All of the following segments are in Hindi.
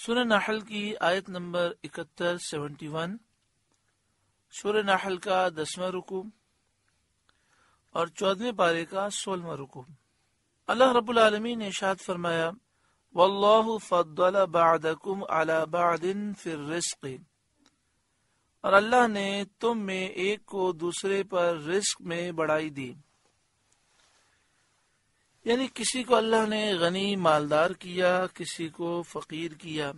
सुन नाहल की आयत नंबर इकहत्तर सेवेंटी वन सुर नाहल का दसवा रुकू और चौदहवें पारे का सोलवा रुकू अल्लाह रब्बुल ने शाद फरमाया वल्लाहु बादकुम बादिन फिर रिस्क और अल्लाह ने तुम में एक को दूसरे पर रिस्क में बढ़ाई दी यानी किसी को अल्लाह ने गनी मालदार किया किसी को फकीर किया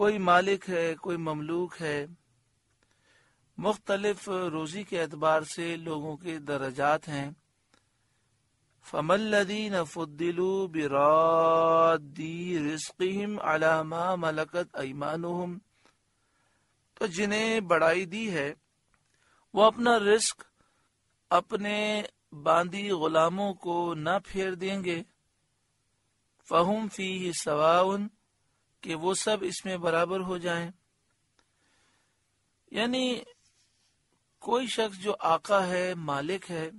कोई मालिक है कोई ममलूक है मुख्तलफ रोजी के अतबार से लोगों के दर्जात हैं फमल्लदीन फुद्दिलू बिरादी रिस्किम अलामा मलकत ऐमानुहम तो जिन्हें बड़ाई दी है वो अपना रिस्क अपने बांदी गुलामों को न फेर देंगे फहम फी सवाउन के वो सब इसमें बराबर हो जाएं यानी कोई शख्स जो आका है मालिक है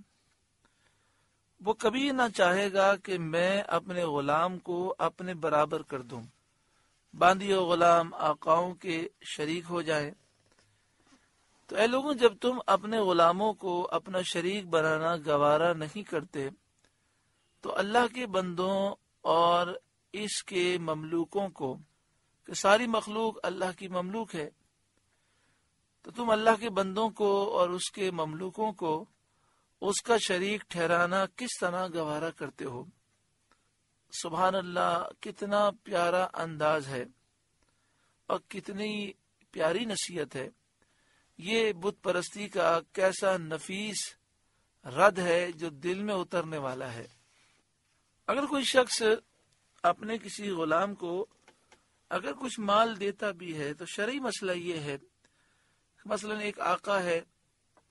वो कभी ना चाहेगा कि मैं अपने गुलाम को अपने बराबर कर दूं बांदी गुलाम आकाओं के शरीक हो जाए तो ए लोगों जब तुम अपने गुलामों को अपना शरीक बनाना गवारा नहीं करते तो अल्लाह के बंदों और इसके ममलूकों को कि सारी मखलूक अल्लाह की ममलूक है तो तुम अल्लाह के बंदों को और उसके ममलूकों को उसका शरीक ठहराना किस तरह गवारा करते हो सुबह अल्लाह कितना प्यारा अंदाज है और कितनी प्यारी नसीहत है ये बुत परस्ती का कैसा नफीस रद है जो दिल में उतरने वाला है अगर कोई शख्स अपने किसी गुलाम को अगर कुछ माल देता भी है तो शरी मसला ये है मसलन एक आका है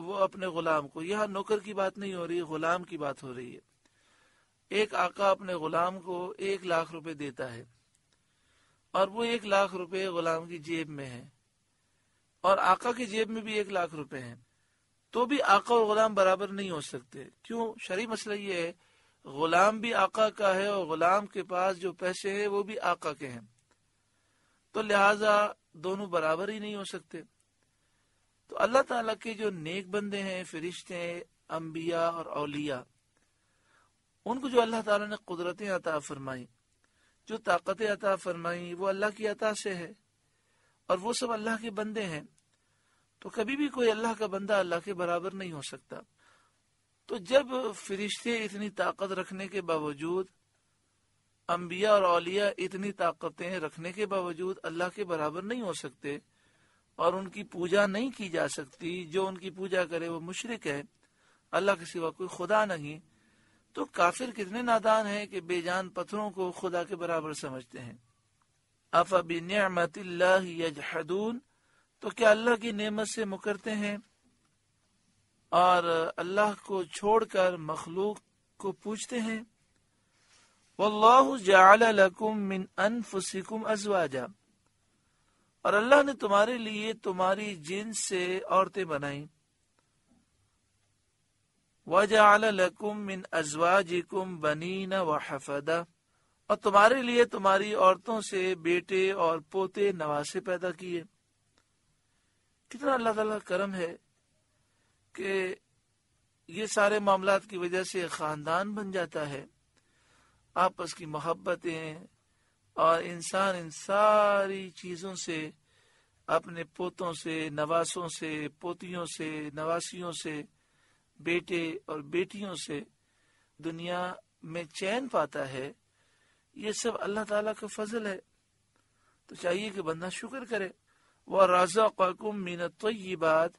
वो अपने गुलाम को यहाँ नौकर की बात नहीं हो रही गुलाम की बात हो रही है एक आका अपने गुलाम को एक लाख रुपए देता है और वो एक लाख रुपए गुलाम की जेब में है और आका की जेब में भी एक लाख रुपए हैं तो भी आका और गुलाम बराबर नहीं हो सकते क्यों शरी मसला ये है गुलाम भी आका का है और गुलाम के पास जो पैसे हैं वो भी आका के हैं तो लिहाजा दोनों बराबर ही नहीं हो सकते तो अल्लाह ताला के जो नेक बंदे हैं फरिश्ते अम्बिया और अलिया उनको जो अल्लाह तला ने कुदरतें अता फरमाई जो ताकतें अता फरमाई वो अल्लाह की अता से है और वो सब अल्लाह के बंदे हैं तो कभी भी कोई अल्लाह का बंदा अल्लाह के बराबर नहीं हो सकता तो जब फरिश्ते इतनी ताकत रखने के बावजूद अम्बिया और अलिया इतनी ताकतें रखने के बावजूद अल्लाह के बराबर नहीं हो सकते और उनकी पूजा नहीं की जा सकती जो उनकी पूजा करे वो मुशरक है अल्लाह के सिवा कोई खुदा नहीं तो काफिर कितने नादान है कि बेजान पत्थरों को खुदा के बराबर समझते हैं अफ यजहदून तो क्या अल्लाह की नेमत से मुकरते हैं और अल्लाह को छोड़कर मखलूक को पूछते हैं अजवाजा और अल्लाह ने तुम्हारे लिए तुम्हारी जिन से औरतें बनाई वजा मिन अजवाजिकुम बनीना व हफदा और तुम्हारे लिए तुम्हारी औरतों से बेटे और पोते नवासे पैदा किए कितना अल्लाह ताला करम है कि ये सारे मामला की वजह से खानदान बन जाता है आपस की मोहब्बतें और इंसान इन सारी चीज़ों से अपने पोतों से नवासों से पोतियों से नवासियों से बेटे और बेटियों से दुनिया में चैन पाता है ये सब अल्लाह ताला का फजल है तो चाहिए कि बंदा शुक्र करे वह राजा कौकुम मीनत तो ये बात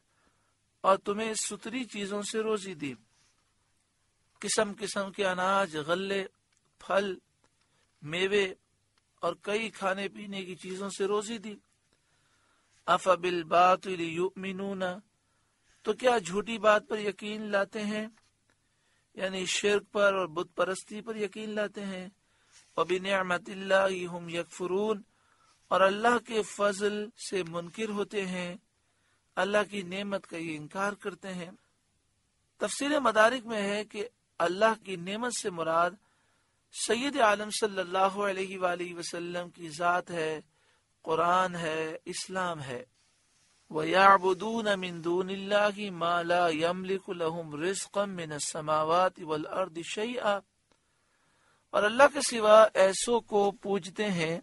और तुम्हें सुतरी चीजों से रोजी दी किस्म किस्म के अनाज गले फल मेवे और कई खाने पीने की चीजों से रोजी दी अफबिल बात मीनू तो क्या झूठी बात पर यकीन लाते हैं यानी शिरक पर और बुत परस्ती पर यकीन लाते हैं वबिनमतम यकफरून और अल्लाह के फजल से मुनकर होते हैं अल्लाह की नमत का ये इनकार करते हैं तफसर मदारिक में है कि अल्लाह की नेमत से मुराद सैयद आलम सल्लल्लाहु की ज़ात है कुरान है इस्लाम है वयाबुदून माला यमलिकुलहम और अल्लाह के सिवा ऐसो को पूजते हैं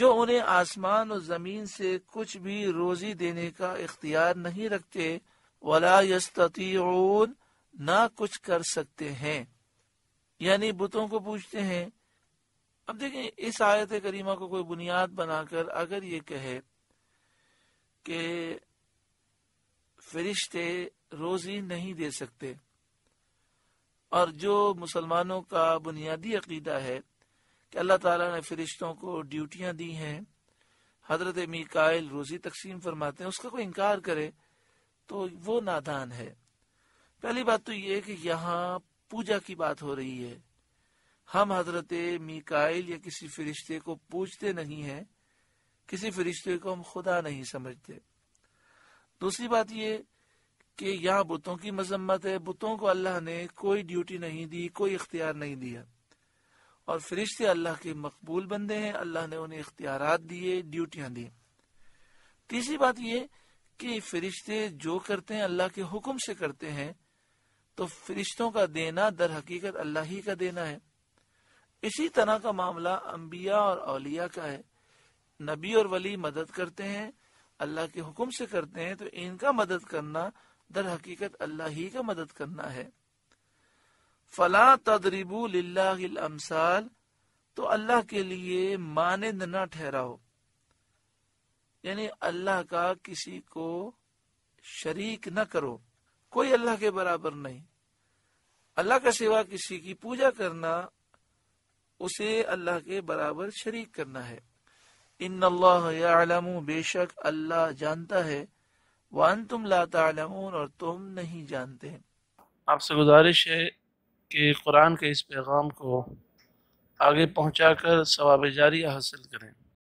जो उन्हें आसमान और जमीन से कुछ भी रोजी देने का इख्तियार नहीं रखते वला यस्ततीउन ना कुछ कर सकते हैं यानी बुतों को पूछते हैं अब देखें इस आयत करीमा को कोई बुनियाद बनाकर अगर ये कहे कि फरिश्ते रोजी नहीं दे सकते और जो मुसलमानों का बुनियादी अकीदा है कि अल्लाह ताला ने फरिश्तों को ड्यूटियाँ दी हैं हजरत मीकाइल रोज़ी तकसीम फरमाते हैं उसका कोई इनकार करे तो वो नादान है पहली बात तो ये कि यहाँ पूजा की बात हो रही है हम हजरत मीकाइल या किसी फरिश्ते को पूछते नहीं है किसी फरिश्ते को हम खुदा नहीं समझते दूसरी बात ये कि यहाँ बुतों की मजम्मत है बुतों को अल्लाह ने कोई ड्यूटी नहीं दी कोई इख्तियार नहीं दिया और फरिश्ते अल्लाह के मकबूल बंदे हैं अल्लाह ने उन्हें इख्तियार दिए ड्यूटियां दी तीसरी बात ये कि फरिश्ते जो करते हैं अल्लाह के हुक्म से करते हैं तो फरिश्तों का देना दर हकीकत अल्लाह ही का देना है इसी तरह का मामला अम्बिया और अलिया का है नबी और वली मदद करते हैं अल्लाह के हुक्म से करते हैं तो इनका मदद करना दर हकीकत अल्लाह ही का मदद करना है फला तदरीबू अमसाल तो अल्लाह के लिए माने न ठहराओ यानी अल्लाह का किसी को शरीक न करो कोई अल्लाह के बराबर नहीं अल्लाह का सिवा किसी की पूजा करना उसे अल्लाह के बराबर शरीक करना है इन अल्लाह बेशक अल्लाह जानता है वन तुम लाता और तुम नहीं जानते आपसे गुजारिश है कि कुरान के इस पैगाम को आगे पहुँचा कर सवाब जारी हासिल करें